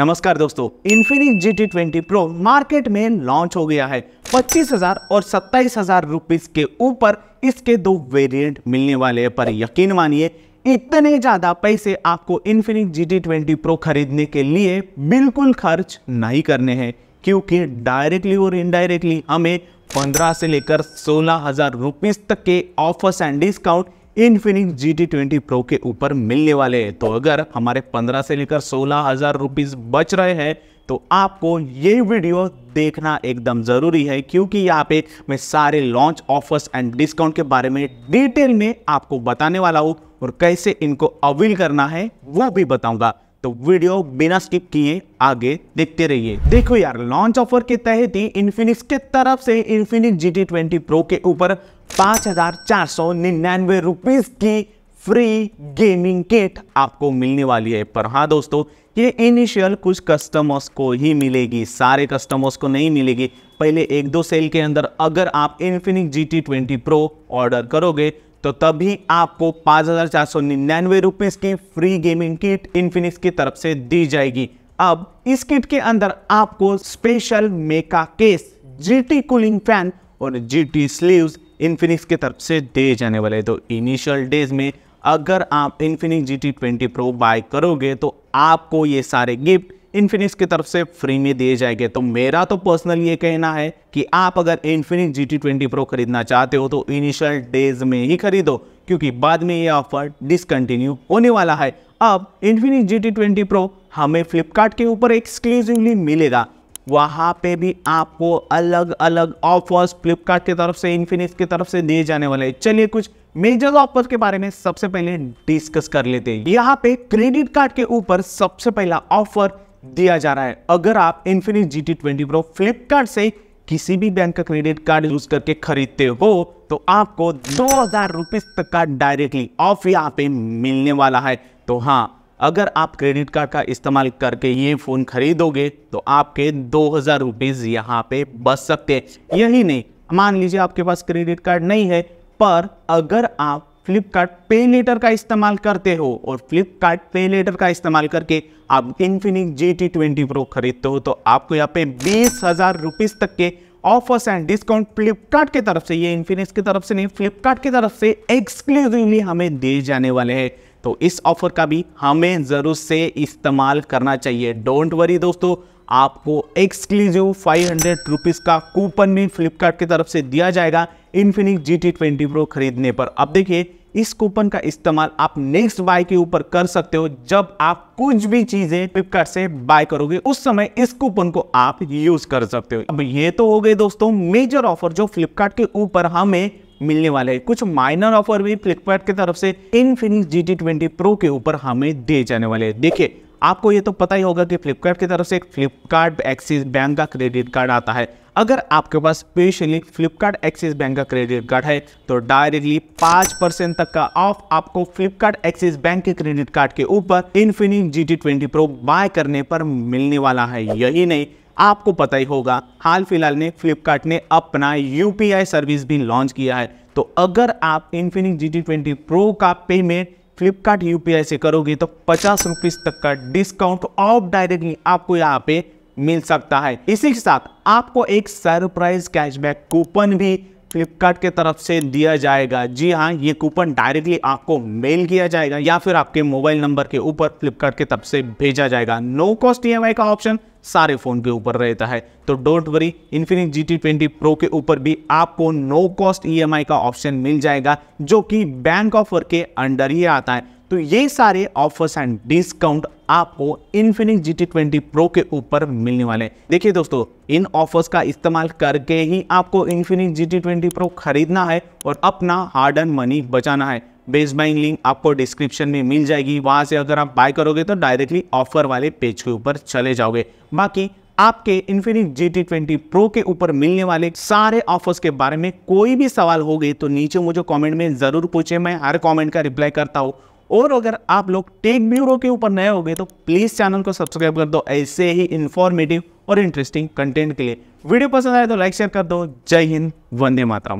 नमस्कार दोस्तों Infinix G T twenty pro market में लॉन्च हो गया है 25,000 और 27,000 रुपीस के ऊपर इसके दो वेरिएंट मिलने वाले हैं पर यकीन मानिए इतने ज़्यादा पैसे आपको Infinix G T twenty pro खरीदने के लिए बिल्कुल खर्च नहीं करने हैं क्योंकि डायरेक्टली और इनडायरेक्टली हमें पंद्रह से लेकर सोलह हज़ार तक के offers and discount Infinix G T twenty pro के ऊपर मिलने वाले हैं तो अगर हमारे 15 से लेकर सोलह हज़ार रुपीज़ बच रहे हैं तो आपको ये वीडियो देखना एकदम ज़रूरी है क्योंकि यहाँ पे मैं सारे लॉन्च ऑफर्स एंड डिस्काउंट के बारे में डिटेल में आपको बताने वाला हूँ और कैसे इनको अवेल करना है वो भी बताऊंगा तो वीडियो बिना स्किप किए आगे देखते रहिए देखो यार लॉन्च ऑफर के तहत ही इन्फिनिक्स के तरफ से Infinix G T twenty pro के ऊपर पाँच हजार चार सौ निन्यानवे रुपीज की फ्री गेमिंग किट आपको मिलने वाली है पर हाँ दोस्तों ये इनिशियल कुछ कस्टमर्स को ही मिलेगी सारे कस्टमर्स को नहीं मिलेगी पहले एक दो सेल के अंदर अगर आप Infinix G T twenty pro order करोगे तो तभी आपको पाँच हज़ार चार सौ निन्यानवे रुपीज़ की फ्री गेमिंग किट इन्फिनिक्स की तरफ से दी जाएगी अब इस किट के अंदर आपको special mecha case T cooling fan और टी स्लीव्स इनफिनिक्स की तरफ से दिए जाने वाले तो इनिशियल डेज में अगर आप Infinix G T twenty pro buy करोगे तो आपको ये सारे गिफ्ट इन्फिनिक्स की तरफ से फ्री में दिए जाएंगे तो मेरा तो पर्सनल ये कहना है कि आप अगर Infinix G T twenty pro खरीदना चाहते हो तो इनिशियल डेज में ही खरीदो क्योंकि बाद में ये ऑफर डिसकंटिन्यू होने वाला है अब Infinix G T twenty pro हमें फ्लिपकार्ट के ऊपर एक्सक्लूसिवली मिलेगा वहाँ पे भी आपको अलग अलग ऑफर्स फ्लिपकार्ट की तरफ से इन्फिनिक्स की तरफ से दिए जाने वाले हैं चलिए कुछ मेजर ऑफर्स के बारे में सबसे पहले डिस्कस कर लेते हैं यहाँ पे क्रेडिट कार्ड के ऊपर सबसे पहला ऑफर दिया जा रहा है अगर आप Infinix G T twenty pro Flipkart से किसी भी बैंक का क्रेडिट कार्ड यूज करके खरीदते हो तो आपको दो हजार तक का डायरेक्टली ऑफ यहाँ पे मिलने वाला है तो हाँ अगर आप क्रेडिट कार्ड का इस्तेमाल करके ये फ़ोन खरीदोगे तो आपके दो हज़ार रुपीज़ यहाँ पे बच सकते हैं यही नहीं मान लीजिए आपके पास क्रेडिट कार्ड नहीं है पर अगर आप फ्लिपकार्ट पे लेटर का इस्तेमाल करते हो और फ्लिपकार्ट पे लेटर का इस्तेमाल करके आप Infinix G T twenty pro खरीदते हो तो आपको यहाँ पे बीस हज़ार रुपीज़ तक के ऑफर्स एंड डिस्काउंट फ्लिपकार्ट की तरफ से ये इन्फिनिक्स की तरफ से नहीं फ्लिपकार्ट की तरफ से एक्सक्लूसिवली हमें दिए जाने वाले हैं तो इस ऑफ़र का भी हमें ज़रूर से इस्तेमाल करना चाहिए डोंट वरी दोस्तों आपको एक्सक्लूसिव फाइव हंड्रेड रुपीज़ का कूपन भी फ्लिपकार्ट की तरफ से दिया जाएगा Infinix G T twenty pro खरीदने पर अब देखिए इस कूपन का इस्तेमाल आप नेक्स्ट बाय के ऊपर कर सकते हो जब आप कुछ भी चीजें फ्लिपकार्ट से बाय करोगे उस समय इस कूपन को आप यूज कर सकते हो अब ये तो हो गए दोस्तों मेजर ऑफर जो फ्लिपकार्ट के ऊपर हमें मिलने वाले हैं कुछ माइनर ऑफर भी फ्लिपकार्ट की तरफ से Infinix G T twenty pro के ऊपर हमें दिए जाने वाले हैं देखिए आपको ये तो पता ही होगा कि फ्लिपकार्ट की तरफ से एक फ्लिपकार्ट एक्सिस बैंक का क्रेडिट कार्ड आता है अगर आपके पास स्पेशली फ्लिपकार्ट एक्सिस बैंक का क्रेडिट कार्ड है तो डायरेक्टली पाँच परसेंट तक का ऑफ आपको फ्लिपकार्ट एक्सिस बैंक के क्रेडिट कार्ड के ऊपर Infinix G T twenty pro buy करने पर मिलने वाला है यही नहीं आपको पता ही होगा हाल फिलहाल में फ्लिपकार्ट ने अपना यू सर्विस भी लॉन्च किया है तो अगर आप Infinix G T twenty pro का पेमेंट फ्लिपकार्ट यू से करोगे तो पचास रुपीज़ तक का डिस्काउंट ऑफ डायरेक्टली आपको यहाँ पे मिल सकता है इसी के साथ आपको एक सरप्राइज कैशबैक कूपन भी फ्लिपकार्ट के तरफ से दिया जाएगा जी हाँ ये कूपन डायरेक्टली आपको मेल किया जाएगा या फिर आपके मोबाइल नंबर के ऊपर फ्लिपकार्ट के तरफ से भेजा जाएगा नो कॉस्ट ई का ऑप्शन सारे फ़ोन के ऊपर रहता है तो don't worry Infinix G T twenty pro के ऊपर भी आपको नो कॉस्ट ई का ऑप्शन मिल जाएगा जो कि बैंक ऑफर के अंडर ही आता है तो ये सारे ऑफर्स एंड डिस्काउंट आपको Infinix G T twenty pro के ऊपर मिलने वाले हैं देखिए दोस्तों इन ऑफर्स का इस्तेमाल करके ही आपको Infinix G T twenty pro खरीदना है और अपना हार्ड एंड मनी बचाना है बेस बाइंग लिंक आपको डिस्क्रिप्शन में मिल जाएगी वहाँ से अगर आप बाय करोगे तो डायरेक्टली ऑफर वाले पेज के ऊपर चले जाओगे बाकी आपके Infinix G T twenty pro के ऊपर मिलने वाले सारे ऑफर्स के बारे में कोई भी सवाल हो गए तो नीचे मुझे कमेंट में ज़रूर पूछे मैं हर कमेंट का रिप्लाई करता हूँ और अगर आप लोग टेक ब्यूरो के ऊपर नए हो गए तो प्लीज़ चैनल को सब्सक्राइब कर दो ऐसे ही इंफॉर्मेटिव और इंटरेस्टिंग कंटेंट के लिए वीडियो पसंद आए तो लाइक शेयर कर दो जय हिंद वंदे मातरम